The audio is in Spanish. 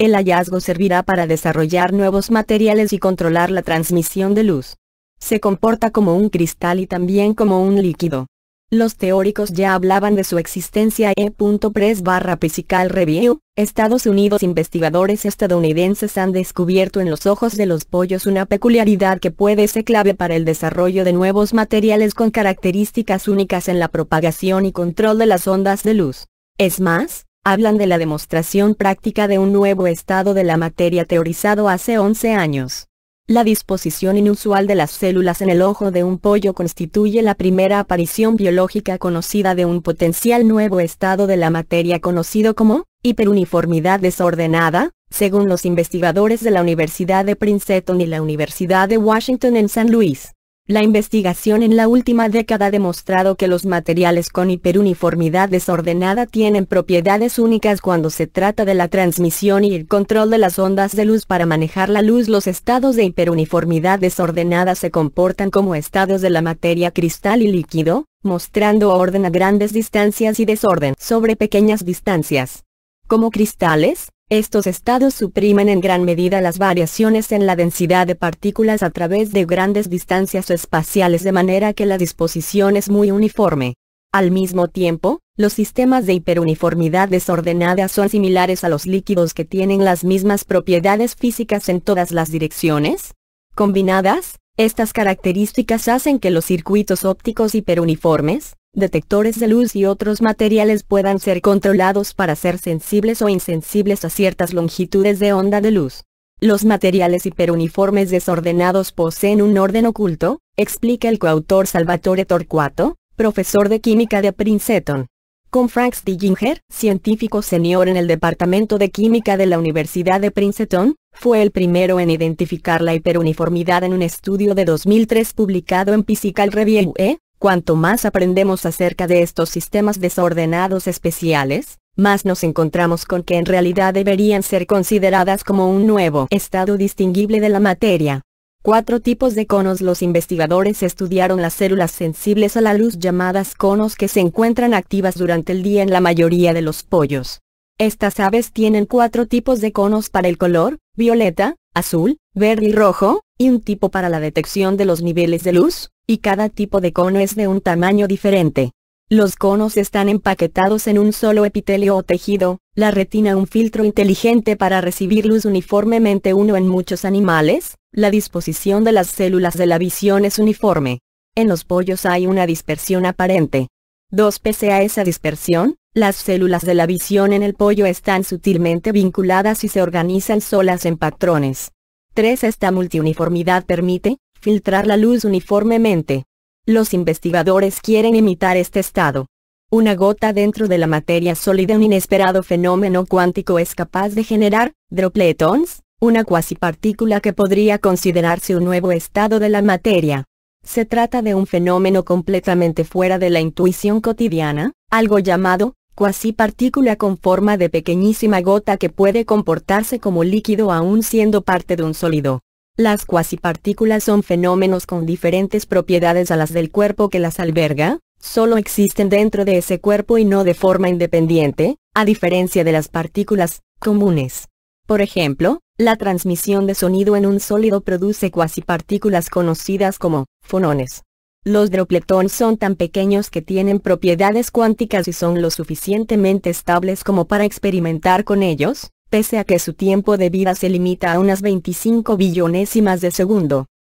El hallazgo servirá para desarrollar nuevos materiales y controlar la transmisión de luz. Se comporta como un cristal y también como un líquido. Los teóricos ya hablaban de su existencia e.press barra Physical Review, Estados Unidos Investigadores estadounidenses han descubierto en los ojos de los pollos una peculiaridad que puede ser clave para el desarrollo de nuevos materiales con características únicas en la propagación y control de las ondas de luz. Es más, hablan de la demostración práctica de un nuevo estado de la materia teorizado hace 11 años. La disposición inusual de las células en el ojo de un pollo constituye la primera aparición biológica conocida de un potencial nuevo estado de la materia conocido como hiperuniformidad desordenada, según los investigadores de la Universidad de Princeton y la Universidad de Washington en San Luis. La investigación en la última década ha demostrado que los materiales con hiperuniformidad desordenada tienen propiedades únicas cuando se trata de la transmisión y el control de las ondas de luz para manejar la luz. Los estados de hiperuniformidad desordenada se comportan como estados de la materia cristal y líquido, mostrando orden a grandes distancias y desorden sobre pequeñas distancias. Como cristales, estos estados suprimen en gran medida las variaciones en la densidad de partículas a través de grandes distancias espaciales de manera que la disposición es muy uniforme. Al mismo tiempo, los sistemas de hiperuniformidad desordenada son similares a los líquidos que tienen las mismas propiedades físicas en todas las direcciones. Combinadas, estas características hacen que los circuitos ópticos hiperuniformes, detectores de luz y otros materiales puedan ser controlados para ser sensibles o insensibles a ciertas longitudes de onda de luz. Los materiales hiperuniformes desordenados poseen un orden oculto, explica el coautor Salvatore Torquato, profesor de química de Princeton. Con Frank Stillinger, científico senior en el Departamento de Química de la Universidad de Princeton, fue el primero en identificar la hiperuniformidad en un estudio de 2003 publicado en Physical Review, eh, Cuanto más aprendemos acerca de estos sistemas desordenados especiales, más nos encontramos con que en realidad deberían ser consideradas como un nuevo estado distinguible de la materia. Cuatro tipos de conos Los investigadores estudiaron las células sensibles a la luz llamadas conos que se encuentran activas durante el día en la mayoría de los pollos. Estas aves tienen cuatro tipos de conos para el color, violeta, azul, verde y rojo, y un tipo para la detección de los niveles de luz, y cada tipo de cono es de un tamaño diferente. Los conos están empaquetados en un solo epitelio o tejido, la retina un filtro inteligente para recibir luz uniformemente uno en muchos animales, la disposición de las células de la visión es uniforme. En los pollos hay una dispersión aparente. 2. Pese a esa dispersión, las células de la visión en el pollo están sutilmente vinculadas y se organizan solas en patrones. 3. Esta multiuniformidad permite, filtrar la luz uniformemente. Los investigadores quieren imitar este estado. Una gota dentro de la materia sólida un inesperado fenómeno cuántico es capaz de generar, dropletons, una cuasipartícula que podría considerarse un nuevo estado de la materia. Se trata de un fenómeno completamente fuera de la intuición cotidiana, algo llamado, cuasi partícula con forma de pequeñísima gota que puede comportarse como líquido aún siendo parte de un sólido. Las cuasipartículas son fenómenos con diferentes propiedades a las del cuerpo que las alberga, solo existen dentro de ese cuerpo y no de forma independiente, a diferencia de las partículas comunes. Por ejemplo, la transmisión de sonido en un sólido produce cuasipartículas conocidas como fonones. Los dropletons son tan pequeños que tienen propiedades cuánticas y son lo suficientemente estables como para experimentar con ellos, pese a que su tiempo de vida se limita a unas 25 billonésimas de segundo.